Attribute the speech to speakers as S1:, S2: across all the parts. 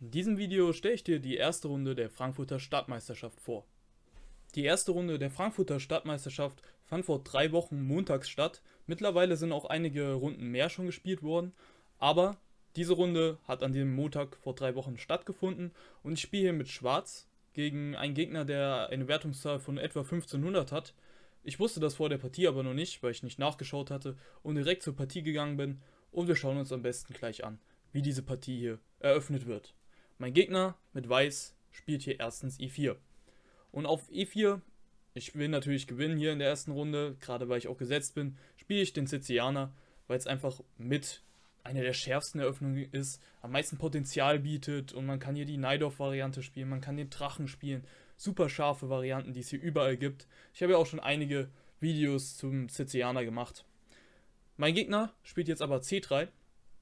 S1: In diesem Video stelle ich dir die erste Runde der Frankfurter Stadtmeisterschaft vor. Die erste Runde der Frankfurter Stadtmeisterschaft fand vor drei Wochen montags statt. Mittlerweile sind auch einige Runden mehr schon gespielt worden, aber diese Runde hat an dem Montag vor drei Wochen stattgefunden und ich spiele hier mit Schwarz gegen einen Gegner, der eine Wertungszahl von etwa 1500 hat. Ich wusste das vor der Partie aber noch nicht, weil ich nicht nachgeschaut hatte und direkt zur Partie gegangen bin und wir schauen uns am besten gleich an, wie diese Partie hier eröffnet wird. Mein Gegner mit Weiß spielt hier erstens E4. Und auf E4, ich will natürlich gewinnen hier in der ersten Runde, gerade weil ich auch gesetzt bin, spiele ich den Sizilianer, weil es einfach mit einer der schärfsten Eröffnungen ist, am meisten Potenzial bietet und man kann hier die Neidorf-Variante spielen, man kann den Drachen spielen, super scharfe Varianten, die es hier überall gibt. Ich habe ja auch schon einige Videos zum Sizilianer gemacht. Mein Gegner spielt jetzt aber C3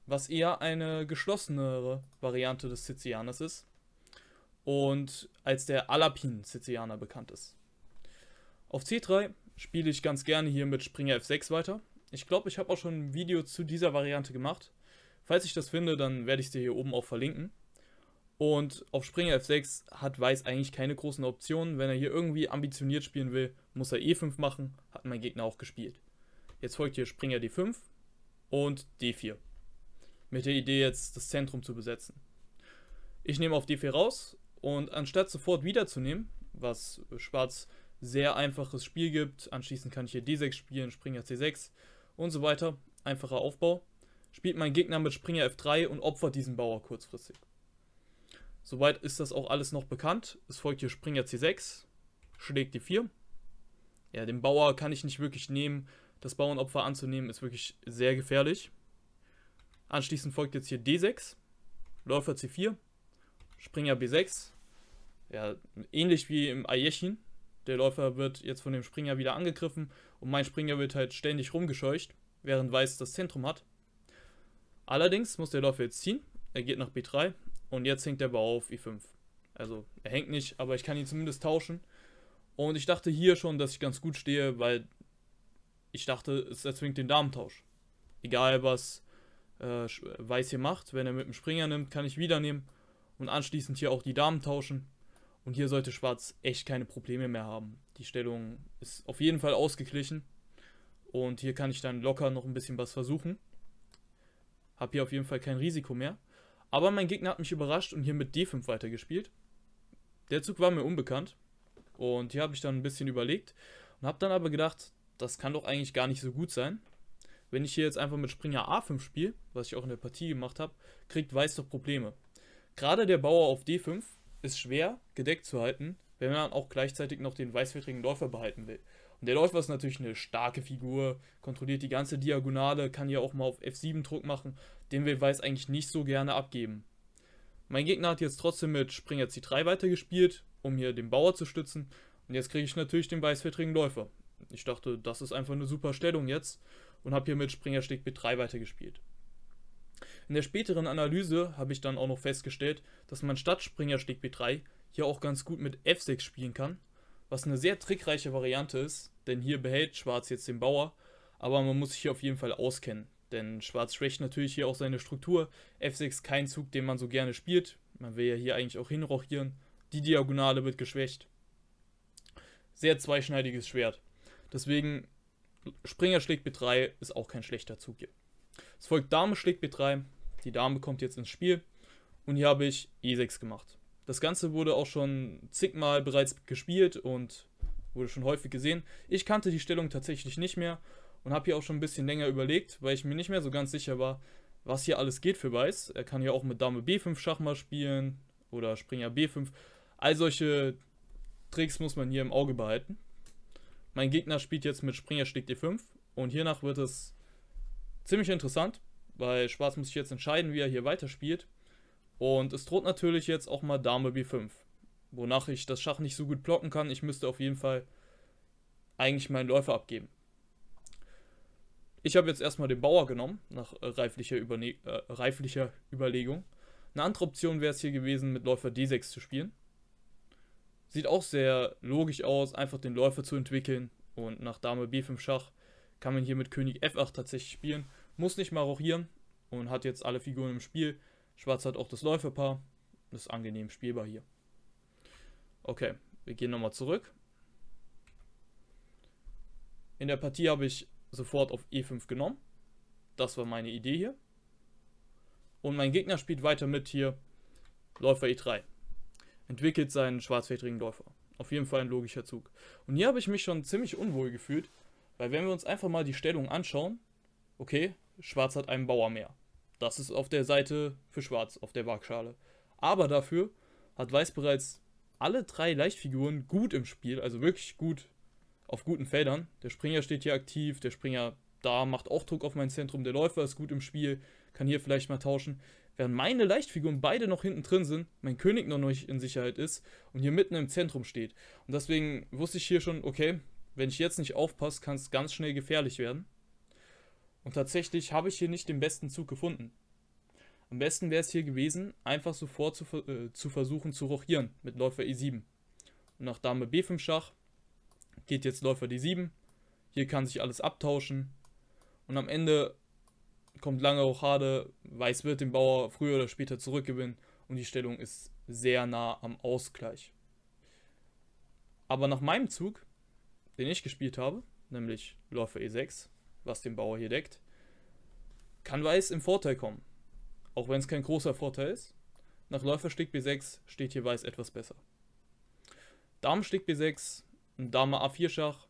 S1: was eher eine geschlossenere Variante des Sizianers ist und als der Alapin Sizianer bekannt ist. Auf C3 spiele ich ganz gerne hier mit Springer F6 weiter. Ich glaube, ich habe auch schon ein Video zu dieser Variante gemacht. Falls ich das finde, dann werde ich es dir hier oben auch verlinken. Und auf Springer F6 hat Weiß eigentlich keine großen Optionen. Wenn er hier irgendwie ambitioniert spielen will, muss er E5 machen, hat mein Gegner auch gespielt. Jetzt folgt hier Springer D5 und D4 mit der Idee, jetzt das Zentrum zu besetzen. Ich nehme auf D4 raus und anstatt sofort wiederzunehmen, was Schwarz sehr einfaches Spiel gibt, anschließend kann ich hier D6 spielen, Springer C6 und so weiter, einfacher Aufbau, spielt mein Gegner mit Springer F3 und opfert diesen Bauer kurzfristig. Soweit ist das auch alles noch bekannt. Es folgt hier Springer C6, schlägt D4. Ja, den Bauer kann ich nicht wirklich nehmen. Das Bauernopfer anzunehmen ist wirklich sehr gefährlich. Anschließend folgt jetzt hier D6, Läufer C4, Springer B6. Ja, ähnlich wie im Ayeshin. Der Läufer wird jetzt von dem Springer wieder angegriffen und mein Springer wird halt ständig rumgescheucht, während Weiß das Zentrum hat. Allerdings muss der Läufer jetzt ziehen. Er geht nach B3 und jetzt hängt der Bau auf E5. Also er hängt nicht, aber ich kann ihn zumindest tauschen. Und ich dachte hier schon, dass ich ganz gut stehe, weil ich dachte, es erzwingt den Damentausch. Egal was äh, Weiß hier macht. Wenn er mit dem Springer nimmt, kann ich wieder nehmen. Und anschließend hier auch die Damen tauschen. Und hier sollte Schwarz echt keine Probleme mehr haben. Die Stellung ist auf jeden Fall ausgeglichen. Und hier kann ich dann locker noch ein bisschen was versuchen. Hab hier auf jeden Fall kein Risiko mehr. Aber mein Gegner hat mich überrascht und hier mit D5 weitergespielt. Der Zug war mir unbekannt. Und hier habe ich dann ein bisschen überlegt. Und habe dann aber gedacht, das kann doch eigentlich gar nicht so gut sein. Wenn ich hier jetzt einfach mit Springer A5 spiele, was ich auch in der Partie gemacht habe, kriegt Weiß doch Probleme. Gerade der Bauer auf D5 ist schwer gedeckt zu halten, wenn man auch gleichzeitig noch den weißfächrigen Läufer behalten will. Und der Läufer ist natürlich eine starke Figur, kontrolliert die ganze Diagonale, kann hier auch mal auf F7 Druck machen. Den will Weiß eigentlich nicht so gerne abgeben. Mein Gegner hat jetzt trotzdem mit Springer C3 weitergespielt, um hier den Bauer zu stützen. Und jetzt kriege ich natürlich den weißfächrigen Läufer. Ich dachte, das ist einfach eine super Stellung jetzt und habe hier mit Springer Stick B3 weitergespielt. In der späteren Analyse habe ich dann auch noch festgestellt, dass man statt Springer Stick B3 hier auch ganz gut mit F6 spielen kann, was eine sehr trickreiche Variante ist, denn hier behält Schwarz jetzt den Bauer, aber man muss sich hier auf jeden Fall auskennen, denn Schwarz schwächt natürlich hier auch seine Struktur, F6 kein Zug, den man so gerne spielt, man will ja hier eigentlich auch hinrochieren, die Diagonale wird geschwächt. Sehr zweischneidiges Schwert. Deswegen, Springer schlägt B3 ist auch kein schlechter Zug hier. Es folgt Dame schlägt B3, die Dame kommt jetzt ins Spiel und hier habe ich E6 gemacht. Das Ganze wurde auch schon zigmal bereits gespielt und wurde schon häufig gesehen. Ich kannte die Stellung tatsächlich nicht mehr und habe hier auch schon ein bisschen länger überlegt, weil ich mir nicht mehr so ganz sicher war, was hier alles geht für Weiß. Er kann ja auch mit Dame B5 Schachmatt spielen oder Springer B5. All solche Tricks muss man hier im Auge behalten. Mein Gegner spielt jetzt mit Springer schlägt D5 und hiernach wird es ziemlich interessant, weil Schwarz muss sich jetzt entscheiden, wie er hier weiterspielt. Und es droht natürlich jetzt auch mal Dame B5, wonach ich das Schach nicht so gut blocken kann. Ich müsste auf jeden Fall eigentlich meinen Läufer abgeben. Ich habe jetzt erstmal den Bauer genommen, nach äh, reiflicher, Überne äh, reiflicher Überlegung. Eine andere Option wäre es hier gewesen, mit Läufer D6 zu spielen. Sieht auch sehr logisch aus, einfach den Läufer zu entwickeln. Und nach Dame B5 Schach kann man hier mit König F8 tatsächlich spielen. Muss nicht mal rochieren und hat jetzt alle Figuren im Spiel. Schwarz hat auch das Läuferpaar. Das ist angenehm spielbar hier. Okay, wir gehen nochmal zurück. In der Partie habe ich sofort auf E5 genommen. Das war meine Idee hier. Und mein Gegner spielt weiter mit hier Läufer E3 entwickelt seinen schwarzfedrigen Läufer. Auf jeden Fall ein logischer Zug. Und hier habe ich mich schon ziemlich unwohl gefühlt, weil wenn wir uns einfach mal die Stellung anschauen, okay, Schwarz hat einen Bauer mehr. Das ist auf der Seite für Schwarz, auf der Waagschale. Aber dafür hat Weiß bereits alle drei Leichtfiguren gut im Spiel, also wirklich gut auf guten Feldern. Der Springer steht hier aktiv, der Springer da macht auch Druck auf mein Zentrum, der Läufer ist gut im Spiel, kann hier vielleicht mal tauschen. Während meine Leichtfiguren beide noch hinten drin sind, mein König noch nicht in Sicherheit ist und hier mitten im Zentrum steht. Und deswegen wusste ich hier schon, okay, wenn ich jetzt nicht aufpasse, kann es ganz schnell gefährlich werden. Und tatsächlich habe ich hier nicht den besten Zug gefunden. Am besten wäre es hier gewesen, einfach sofort zu, äh, zu versuchen zu rochieren mit Läufer E7. Und nach Dame B5 Schach geht jetzt Läufer D7. Hier kann sich alles abtauschen. Und am Ende kommt lange Rochade, Weiß wird den Bauer früher oder später zurückgewinnen und die Stellung ist sehr nah am Ausgleich. Aber nach meinem Zug, den ich gespielt habe, nämlich Läufer E6, was den Bauer hier deckt, kann Weiß im Vorteil kommen. Auch wenn es kein großer Vorteil ist. Nach Läufer Stieg B6 steht hier Weiß etwas besser. Dame Stieg B6, Dame A4 Schach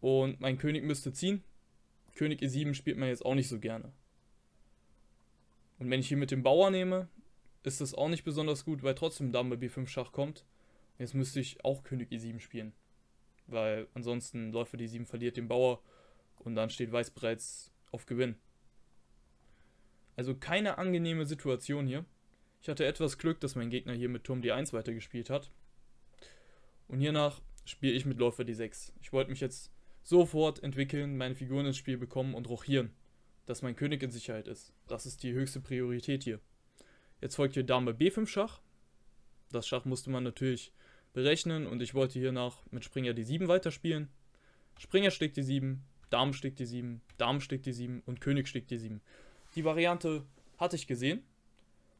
S1: und mein König müsste ziehen, König E7 spielt man jetzt auch nicht so gerne. Und wenn ich hier mit dem Bauer nehme, ist das auch nicht besonders gut, weil trotzdem Dame B5 Schach kommt. jetzt müsste ich auch König E7 spielen. Weil ansonsten Läufer D7 e verliert den Bauer und dann steht Weiß bereits auf Gewinn. Also keine angenehme Situation hier. Ich hatte etwas Glück, dass mein Gegner hier mit Turm D1 weitergespielt hat. Und hiernach spiele ich mit Läufer D6. Ich wollte mich jetzt sofort entwickeln, meine Figuren ins Spiel bekommen und rochieren, dass mein König in Sicherheit ist. Das ist die höchste Priorität hier. Jetzt folgt hier Dame B5 Schach. Das Schach musste man natürlich berechnen und ich wollte hier nach mit Springer D7 weiterspielen. Springer schlägt die 7, Dame schlägt die 7, Dame schlägt die 7 und König schlägt die 7. Die Variante hatte ich gesehen.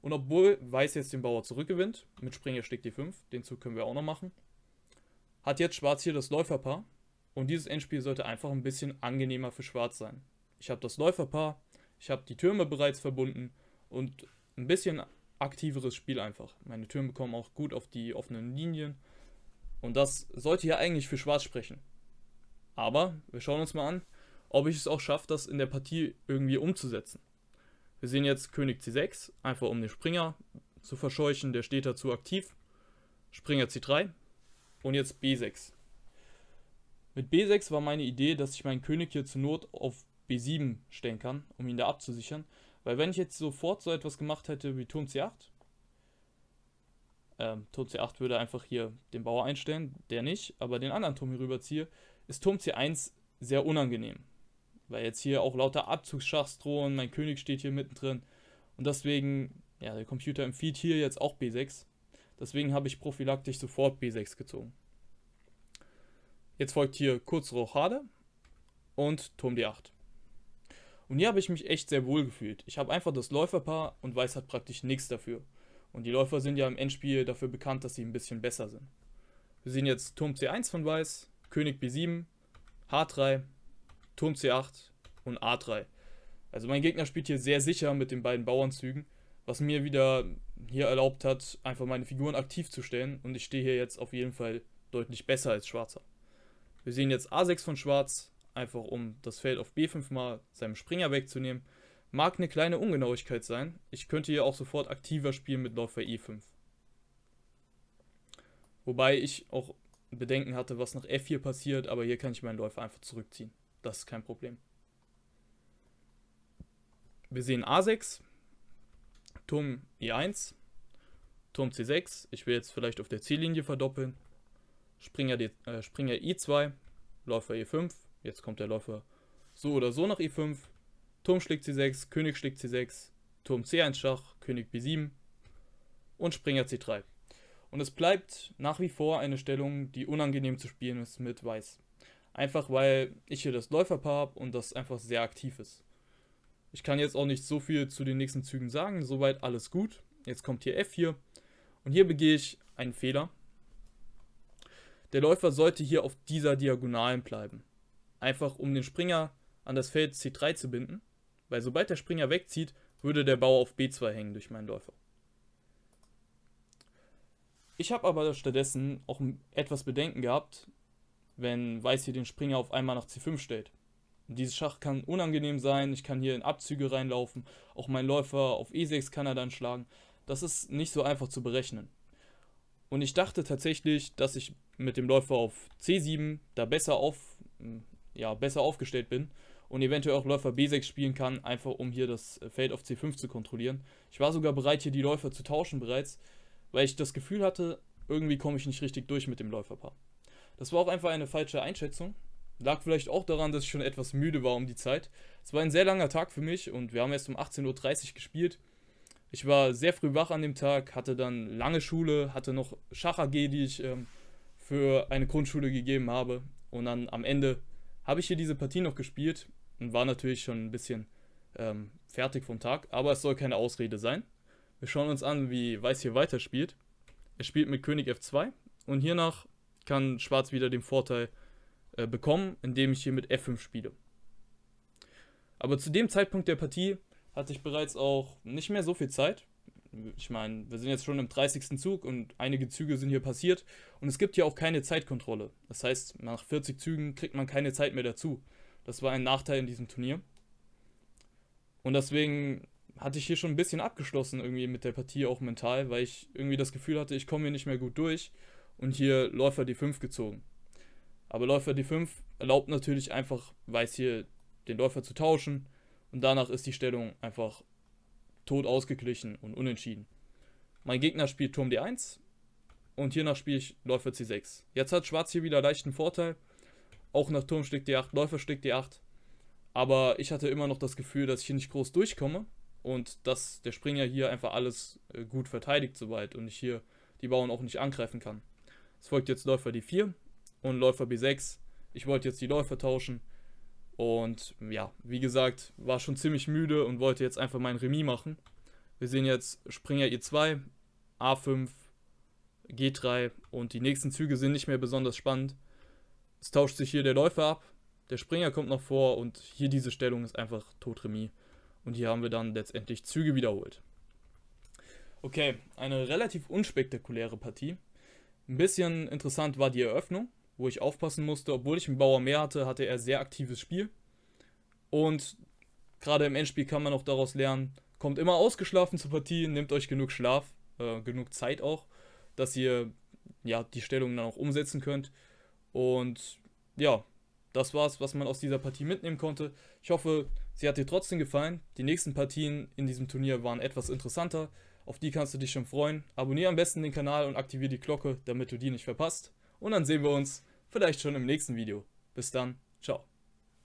S1: Und obwohl Weiß jetzt den Bauer zurückgewinnt, mit Springer schlägt die 5, den Zug können wir auch noch machen, hat jetzt Schwarz hier das Läuferpaar und dieses Endspiel sollte einfach ein bisschen angenehmer für Schwarz sein. Ich habe das Läuferpaar, ich habe die Türme bereits verbunden und ein bisschen aktiveres Spiel einfach. Meine Türme kommen auch gut auf die offenen Linien. Und das sollte ja eigentlich für Schwarz sprechen. Aber wir schauen uns mal an, ob ich es auch schaffe, das in der Partie irgendwie umzusetzen. Wir sehen jetzt König C6, einfach um den Springer zu verscheuchen, der steht dazu aktiv. Springer C3 und jetzt B6. Mit B6 war meine Idee, dass ich meinen König hier zur Not auf B7 stellen kann, um ihn da abzusichern. Weil wenn ich jetzt sofort so etwas gemacht hätte wie Turm C8, ähm, Turm C8 würde einfach hier den Bauer einstellen, der nicht, aber den anderen Turm hier rüberziehe, ist Turm C1 sehr unangenehm. Weil jetzt hier auch lauter Abzugsschachs drohen, mein König steht hier mittendrin. Und deswegen, ja, der Computer empfiehlt hier jetzt auch B6. Deswegen habe ich prophylaktisch sofort B6 gezogen. Jetzt folgt hier kurz Rochade und Turm D8. Und hier habe ich mich echt sehr wohl gefühlt. Ich habe einfach das Läuferpaar und Weiß hat praktisch nichts dafür. Und die Läufer sind ja im Endspiel dafür bekannt, dass sie ein bisschen besser sind. Wir sehen jetzt Turm C1 von Weiß, König B7, H3, Turm C8 und A3. Also mein Gegner spielt hier sehr sicher mit den beiden Bauernzügen, was mir wieder hier erlaubt hat, einfach meine Figuren aktiv zu stellen und ich stehe hier jetzt auf jeden Fall deutlich besser als Schwarzer. Wir sehen jetzt A6 von Schwarz, einfach um das Feld auf B5 mal seinem Springer wegzunehmen. Mag eine kleine Ungenauigkeit sein. Ich könnte hier auch sofort aktiver spielen mit Läufer E5. Wobei ich auch Bedenken hatte, was nach F4 passiert, aber hier kann ich meinen Läufer einfach zurückziehen. Das ist kein Problem. Wir sehen A6, Turm E1, Turm C6. Ich will jetzt vielleicht auf der C-Linie verdoppeln. Springer, D, äh, Springer E2, Läufer E5, jetzt kommt der Läufer so oder so nach E5, Turm schlägt C6, König schlägt C6, Turm C1 Schach, König B7 und Springer C3. Und es bleibt nach wie vor eine Stellung, die unangenehm zu spielen ist mit Weiß. Einfach weil ich hier das Läuferpaar habe und das einfach sehr aktiv ist. Ich kann jetzt auch nicht so viel zu den nächsten Zügen sagen, soweit alles gut. Jetzt kommt hier F4 und hier begehe ich einen Fehler. Der Läufer sollte hier auf dieser Diagonalen bleiben. Einfach um den Springer an das Feld C3 zu binden, weil sobald der Springer wegzieht, würde der Bauer auf B2 hängen durch meinen Läufer. Ich habe aber stattdessen auch etwas Bedenken gehabt, wenn Weiß hier den Springer auf einmal nach C5 stellt. Und dieses Schach kann unangenehm sein, ich kann hier in Abzüge reinlaufen, auch mein Läufer auf E6 kann er dann schlagen. Das ist nicht so einfach zu berechnen. Und ich dachte tatsächlich, dass ich mit dem Läufer auf C7 da besser, auf, hm, ja, besser aufgestellt bin und eventuell auch Läufer B6 spielen kann, einfach um hier das äh, Feld auf C5 zu kontrollieren. Ich war sogar bereit, hier die Läufer zu tauschen bereits, weil ich das Gefühl hatte, irgendwie komme ich nicht richtig durch mit dem Läuferpaar. Das war auch einfach eine falsche Einschätzung. Lag vielleicht auch daran, dass ich schon etwas müde war um die Zeit. Es war ein sehr langer Tag für mich und wir haben erst um 18.30 Uhr gespielt. Ich war sehr früh wach an dem Tag, hatte dann lange Schule, hatte noch Schach AG, die ich ähm, für eine Grundschule gegeben habe. Und dann am Ende habe ich hier diese Partie noch gespielt und war natürlich schon ein bisschen ähm, fertig vom Tag, aber es soll keine Ausrede sein. Wir schauen uns an, wie Weiß hier weiterspielt. Er spielt mit König F2 und hiernach kann Schwarz wieder den Vorteil äh, bekommen, indem ich hier mit F5 spiele. Aber zu dem Zeitpunkt der Partie hatte ich bereits auch nicht mehr so viel Zeit ich meine, wir sind jetzt schon im 30. Zug und einige Züge sind hier passiert und es gibt hier auch keine Zeitkontrolle. Das heißt, nach 40 Zügen kriegt man keine Zeit mehr dazu. Das war ein Nachteil in diesem Turnier. Und deswegen hatte ich hier schon ein bisschen abgeschlossen irgendwie mit der Partie auch mental, weil ich irgendwie das Gefühl hatte, ich komme hier nicht mehr gut durch und hier Läufer D5 gezogen. Aber Läufer D5 erlaubt natürlich einfach Weiß hier den Läufer zu tauschen und danach ist die Stellung einfach tot ausgeglichen und unentschieden. Mein Gegner spielt Turm D1 und hiernach spiele ich Läufer C6. Jetzt hat Schwarz hier wieder leichten Vorteil. Auch nach Turm schlägt D8, Läufer schlägt D8. Aber ich hatte immer noch das Gefühl, dass ich hier nicht groß durchkomme und dass der Springer hier einfach alles äh, gut verteidigt soweit und ich hier die Bauern auch nicht angreifen kann. Es folgt jetzt Läufer D4 und Läufer B6. Ich wollte jetzt die Läufer tauschen. Und ja, wie gesagt, war schon ziemlich müde und wollte jetzt einfach mein Remis machen. Wir sehen jetzt Springer E2, A5, G3 und die nächsten Züge sind nicht mehr besonders spannend. Es tauscht sich hier der Läufer ab, der Springer kommt noch vor und hier diese Stellung ist einfach tot Remis. Und hier haben wir dann letztendlich Züge wiederholt. Okay, eine relativ unspektakuläre Partie. Ein bisschen interessant war die Eröffnung wo ich aufpassen musste. Obwohl ich einen Bauer mehr hatte, hatte er sehr aktives Spiel. Und gerade im Endspiel kann man auch daraus lernen, kommt immer ausgeschlafen zur Partie, nehmt euch genug Schlaf, äh, genug Zeit auch, dass ihr ja, die Stellung dann auch umsetzen könnt. Und ja, das war's, was man aus dieser Partie mitnehmen konnte. Ich hoffe, sie hat dir trotzdem gefallen. Die nächsten Partien in diesem Turnier waren etwas interessanter. Auf die kannst du dich schon freuen. Abonniere am besten den Kanal und aktiviere die Glocke, damit du die nicht verpasst. Und dann sehen wir uns vielleicht schon im nächsten Video. Bis dann, ciao.